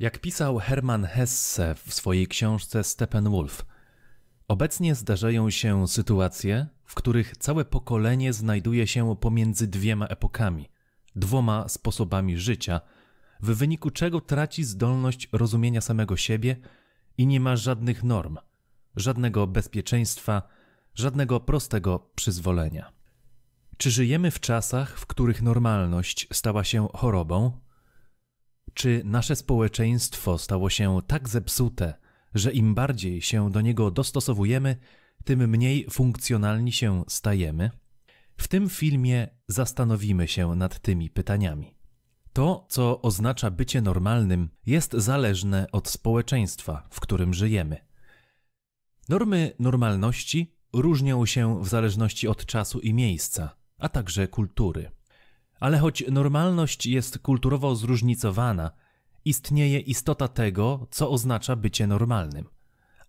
Jak pisał Hermann Hesse w swojej książce Steppenwolf, obecnie zdarzają się sytuacje, w których całe pokolenie znajduje się pomiędzy dwiema epokami, dwoma sposobami życia, w wyniku czego traci zdolność rozumienia samego siebie i nie ma żadnych norm, żadnego bezpieczeństwa, żadnego prostego przyzwolenia. Czy żyjemy w czasach, w których normalność stała się chorobą, czy nasze społeczeństwo stało się tak zepsute, że im bardziej się do niego dostosowujemy, tym mniej funkcjonalni się stajemy? W tym filmie zastanowimy się nad tymi pytaniami. To, co oznacza bycie normalnym, jest zależne od społeczeństwa, w którym żyjemy. Normy normalności różnią się w zależności od czasu i miejsca, a także kultury. Ale choć normalność jest kulturowo zróżnicowana, istnieje istota tego, co oznacza bycie normalnym.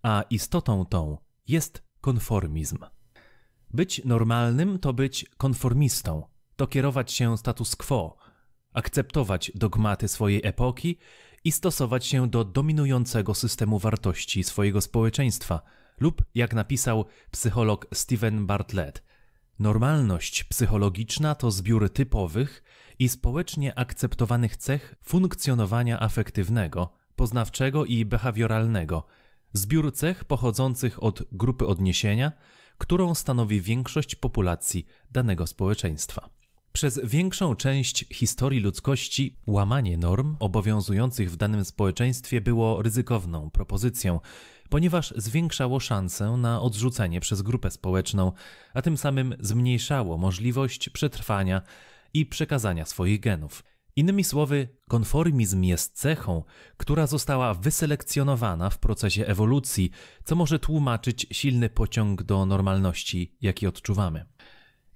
A istotą tą jest konformizm. Być normalnym to być konformistą, to kierować się status quo, akceptować dogmaty swojej epoki i stosować się do dominującego systemu wartości swojego społeczeństwa, lub jak napisał psycholog Steven Bartlett, Normalność psychologiczna to zbiór typowych i społecznie akceptowanych cech funkcjonowania afektywnego, poznawczego i behawioralnego, zbiór cech pochodzących od grupy odniesienia, którą stanowi większość populacji danego społeczeństwa. Przez większą część historii ludzkości łamanie norm obowiązujących w danym społeczeństwie było ryzykowną propozycją, ponieważ zwiększało szansę na odrzucenie przez grupę społeczną, a tym samym zmniejszało możliwość przetrwania i przekazania swoich genów. Innymi słowy, konformizm jest cechą, która została wyselekcjonowana w procesie ewolucji, co może tłumaczyć silny pociąg do normalności, jaki odczuwamy.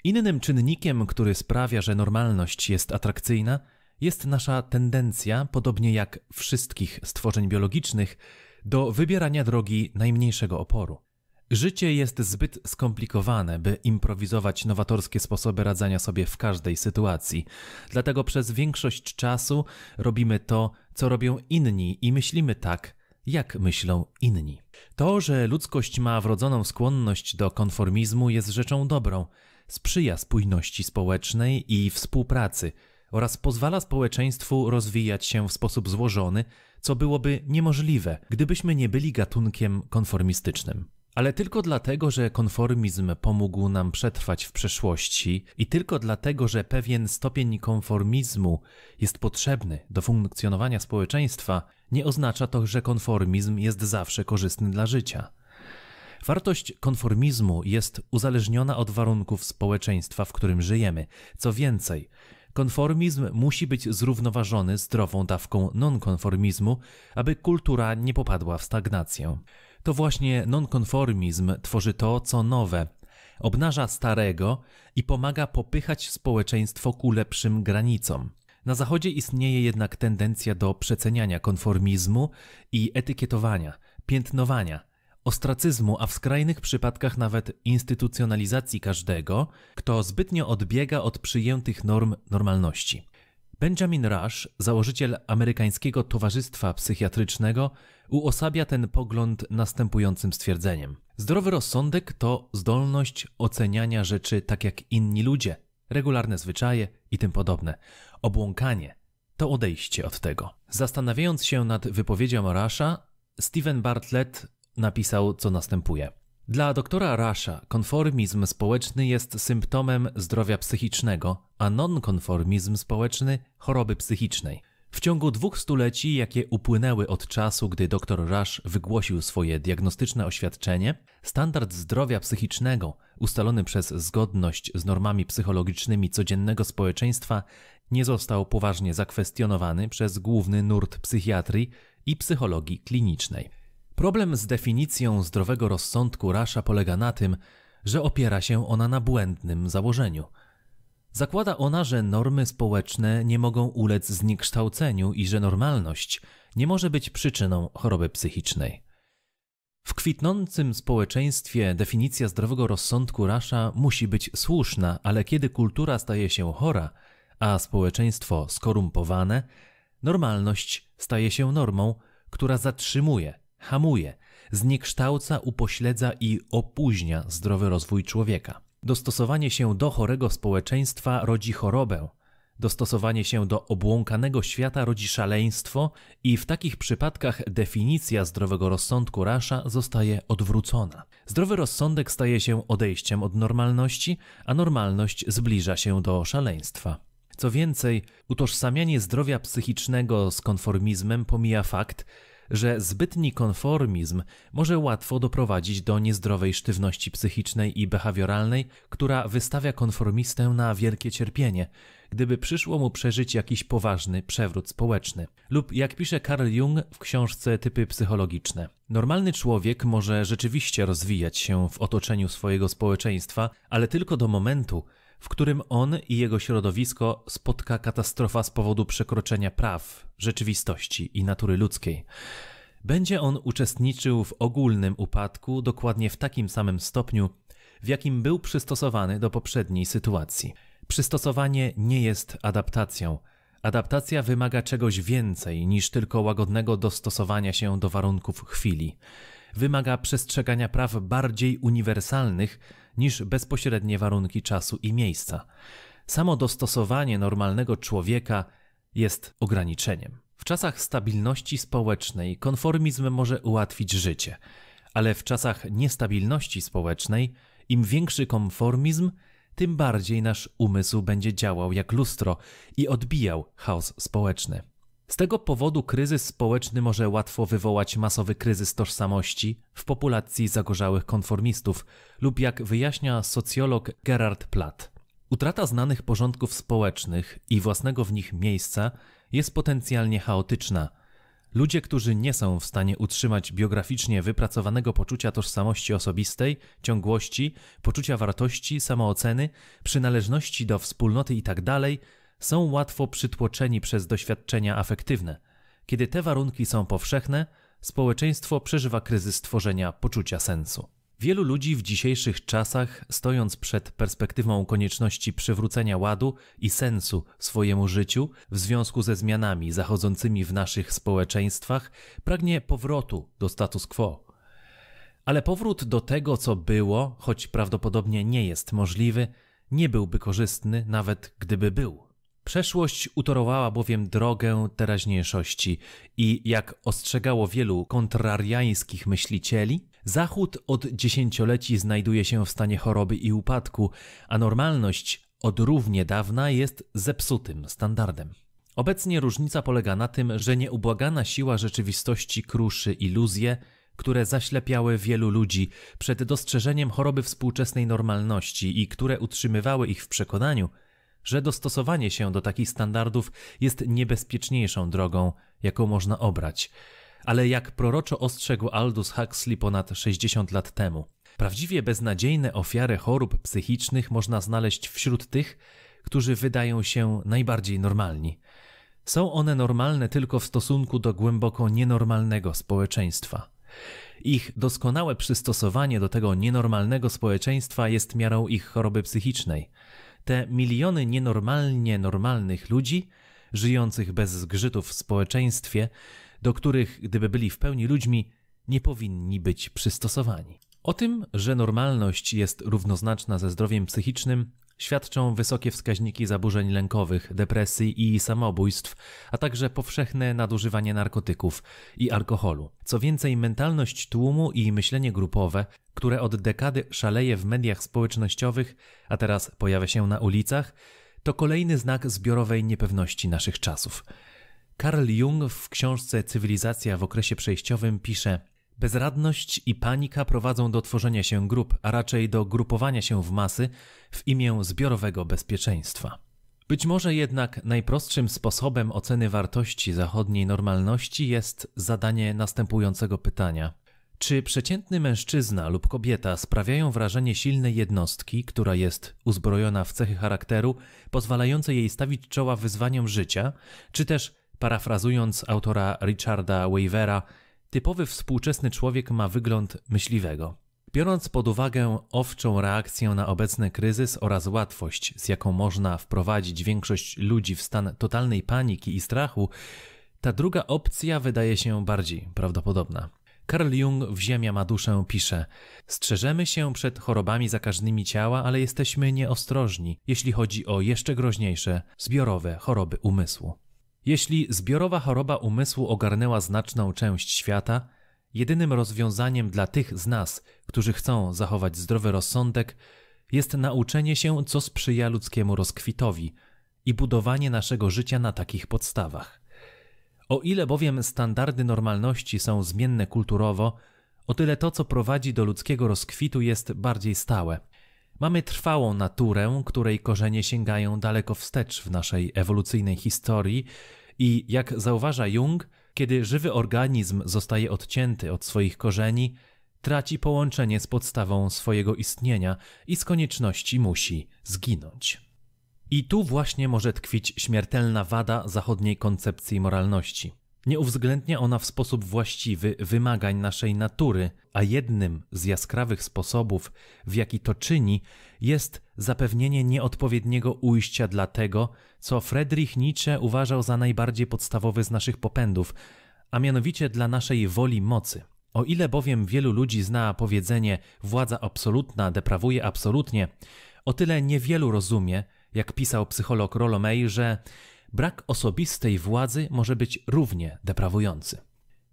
Innym czynnikiem, który sprawia, że normalność jest atrakcyjna, jest nasza tendencja, podobnie jak wszystkich stworzeń biologicznych, do wybierania drogi najmniejszego oporu. Życie jest zbyt skomplikowane, by improwizować nowatorskie sposoby radzenia sobie w każdej sytuacji. Dlatego przez większość czasu robimy to, co robią inni i myślimy tak, jak myślą inni. To, że ludzkość ma wrodzoną skłonność do konformizmu, jest rzeczą dobrą. Sprzyja spójności społecznej i współpracy oraz pozwala społeczeństwu rozwijać się w sposób złożony, co byłoby niemożliwe, gdybyśmy nie byli gatunkiem konformistycznym. Ale tylko dlatego, że konformizm pomógł nam przetrwać w przeszłości i tylko dlatego, że pewien stopień konformizmu jest potrzebny do funkcjonowania społeczeństwa, nie oznacza to, że konformizm jest zawsze korzystny dla życia. Wartość konformizmu jest uzależniona od warunków społeczeństwa, w którym żyjemy. Co więcej, Konformizm musi być zrównoważony zdrową dawką nonkonformizmu, aby kultura nie popadła w stagnację. To właśnie nonkonformizm tworzy to, co nowe, obnaża starego i pomaga popychać społeczeństwo ku lepszym granicom. Na Zachodzie istnieje jednak tendencja do przeceniania konformizmu i etykietowania, piętnowania ostracyzmu, a w skrajnych przypadkach nawet instytucjonalizacji każdego, kto zbytnio odbiega od przyjętych norm normalności. Benjamin Rush, założyciel amerykańskiego Towarzystwa Psychiatrycznego, uosabia ten pogląd następującym stwierdzeniem: Zdrowy rozsądek to zdolność oceniania rzeczy tak jak inni ludzie, regularne zwyczaje i tym podobne. Obłąkanie to odejście od tego. Zastanawiając się nad wypowiedzią Rasha, Steven Bartlett napisał, co następuje. Dla doktora Rasha konformizm społeczny jest symptomem zdrowia psychicznego, a nonkonformizm społeczny choroby psychicznej. W ciągu dwóch stuleci, jakie upłynęły od czasu, gdy dr Rasz wygłosił swoje diagnostyczne oświadczenie, standard zdrowia psychicznego, ustalony przez zgodność z normami psychologicznymi codziennego społeczeństwa, nie został poważnie zakwestionowany przez główny nurt psychiatrii i psychologii klinicznej. Problem z definicją zdrowego rozsądku Rasza polega na tym, że opiera się ona na błędnym założeniu. Zakłada ona, że normy społeczne nie mogą ulec zniekształceniu i że normalność nie może być przyczyną choroby psychicznej. W kwitnącym społeczeństwie definicja zdrowego rozsądku Rasza musi być słuszna, ale kiedy kultura staje się chora, a społeczeństwo skorumpowane, normalność staje się normą, która zatrzymuje hamuje, zniekształca, upośledza i opóźnia zdrowy rozwój człowieka. Dostosowanie się do chorego społeczeństwa rodzi chorobę, Dostosowanie się do obłąkanego świata rodzi szaleństwo i w takich przypadkach definicja zdrowego rozsądku Rasza zostaje odwrócona. Zdrowy rozsądek staje się odejściem od normalności, a normalność zbliża się do szaleństwa. Co więcej, utożsamianie zdrowia psychicznego z konformizmem pomija fakt, że zbytni konformizm może łatwo doprowadzić do niezdrowej sztywności psychicznej i behawioralnej, która wystawia konformistę na wielkie cierpienie, gdyby przyszło mu przeżyć jakiś poważny przewrót społeczny. Lub jak pisze Carl Jung w książce Typy psychologiczne. Normalny człowiek może rzeczywiście rozwijać się w otoczeniu swojego społeczeństwa, ale tylko do momentu, w którym on i jego środowisko spotka katastrofa z powodu przekroczenia praw, rzeczywistości i natury ludzkiej. Będzie on uczestniczył w ogólnym upadku dokładnie w takim samym stopniu, w jakim był przystosowany do poprzedniej sytuacji. Przystosowanie nie jest adaptacją. Adaptacja wymaga czegoś więcej niż tylko łagodnego dostosowania się do warunków chwili. Wymaga przestrzegania praw bardziej uniwersalnych, niż bezpośrednie warunki czasu i miejsca. Samo dostosowanie normalnego człowieka jest ograniczeniem. W czasach stabilności społecznej konformizm może ułatwić życie, ale w czasach niestabilności społecznej im większy konformizm, tym bardziej nasz umysł będzie działał jak lustro i odbijał chaos społeczny. Z tego powodu kryzys społeczny może łatwo wywołać masowy kryzys tożsamości w populacji zagorzałych konformistów, lub jak wyjaśnia socjolog Gerard Platt. Utrata znanych porządków społecznych i własnego w nich miejsca jest potencjalnie chaotyczna. Ludzie, którzy nie są w stanie utrzymać biograficznie wypracowanego poczucia tożsamości osobistej, ciągłości, poczucia wartości, samooceny, przynależności do wspólnoty itd., tak są łatwo przytłoczeni przez doświadczenia afektywne. Kiedy te warunki są powszechne, społeczeństwo przeżywa kryzys tworzenia poczucia sensu. Wielu ludzi w dzisiejszych czasach, stojąc przed perspektywą konieczności przywrócenia ładu i sensu swojemu życiu w związku ze zmianami zachodzącymi w naszych społeczeństwach, pragnie powrotu do status quo. Ale powrót do tego, co było, choć prawdopodobnie nie jest możliwy, nie byłby korzystny, nawet gdyby był. Przeszłość utorowała bowiem drogę teraźniejszości i, jak ostrzegało wielu kontrariańskich myślicieli, Zachód od dziesięcioleci znajduje się w stanie choroby i upadku, a normalność od równie dawna jest zepsutym standardem. Obecnie różnica polega na tym, że nieubłagana siła rzeczywistości kruszy iluzje, które zaślepiały wielu ludzi przed dostrzeżeniem choroby współczesnej normalności i które utrzymywały ich w przekonaniu, że dostosowanie się do takich standardów jest niebezpieczniejszą drogą, jaką można obrać. Ale jak proroczo ostrzegł Aldous Huxley ponad 60 lat temu, prawdziwie beznadziejne ofiary chorób psychicznych można znaleźć wśród tych, którzy wydają się najbardziej normalni. Są one normalne tylko w stosunku do głęboko nienormalnego społeczeństwa. Ich doskonałe przystosowanie do tego nienormalnego społeczeństwa jest miarą ich choroby psychicznej te miliony nienormalnie normalnych ludzi, żyjących bez zgrzytów w społeczeństwie, do których, gdyby byli w pełni ludźmi, nie powinni być przystosowani. O tym, że normalność jest równoznaczna ze zdrowiem psychicznym, Świadczą wysokie wskaźniki zaburzeń lękowych, depresji i samobójstw, a także powszechne nadużywanie narkotyków i alkoholu. Co więcej, mentalność tłumu i myślenie grupowe, które od dekady szaleje w mediach społecznościowych, a teraz pojawia się na ulicach, to kolejny znak zbiorowej niepewności naszych czasów. Karl Jung w książce Cywilizacja w okresie przejściowym pisze: Bezradność i panika prowadzą do tworzenia się grup, a raczej do grupowania się w masy w imię zbiorowego bezpieczeństwa. Być może jednak najprostszym sposobem oceny wartości zachodniej normalności jest zadanie następującego pytania: czy przeciętny mężczyzna lub kobieta sprawiają wrażenie silnej jednostki, która jest uzbrojona w cechy charakteru pozwalające jej stawić czoła wyzwaniom życia, czy też, parafrazując autora Richarda Wavera, typowy współczesny człowiek ma wygląd myśliwego. Biorąc pod uwagę owczą reakcję na obecny kryzys oraz łatwość, z jaką można wprowadzić większość ludzi w stan totalnej paniki i strachu, ta druga opcja wydaje się bardziej prawdopodobna. Karl Jung w Ziemia ma duszę pisze: Strzeżemy się przed chorobami zakaźnymi ciała, ale jesteśmy nieostrożni, jeśli chodzi o jeszcze groźniejsze, zbiorowe choroby umysłu. Jeśli zbiorowa choroba umysłu ogarnęła znaczną część świata, jedynym rozwiązaniem dla tych z nas, którzy chcą zachować zdrowy rozsądek, jest nauczenie się, co sprzyja ludzkiemu rozkwitowi i budowanie naszego życia na takich podstawach. O ile bowiem standardy normalności są zmienne kulturowo, o tyle to, co prowadzi do ludzkiego rozkwitu, jest bardziej stałe – Mamy trwałą naturę, której korzenie sięgają daleko wstecz w naszej ewolucyjnej historii i jak zauważa Jung, kiedy żywy organizm zostaje odcięty od swoich korzeni, traci połączenie z podstawą swojego istnienia i z konieczności musi zginąć. I tu właśnie może tkwić śmiertelna wada zachodniej koncepcji moralności. Nie uwzględnia ona w sposób właściwy wymagań naszej natury, a jednym z jaskrawych sposobów, w jaki to czyni, jest zapewnienie nieodpowiedniego ujścia dla tego, co Friedrich Nietzsche uważał za najbardziej podstawowy z naszych popędów, a mianowicie dla naszej woli mocy. O ile bowiem wielu ludzi zna powiedzenie władza absolutna deprawuje absolutnie, o tyle niewielu rozumie, jak pisał psycholog Rollo że brak osobistej władzy może być równie deprawujący.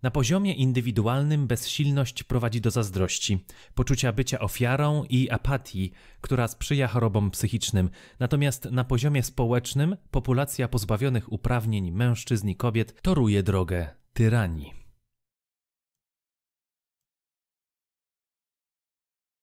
Na poziomie indywidualnym bezsilność prowadzi do zazdrości, poczucia bycia ofiarą i apatii, która sprzyja chorobom psychicznym. Natomiast na poziomie społecznym populacja pozbawionych uprawnień mężczyzn i kobiet toruje drogę tyranii.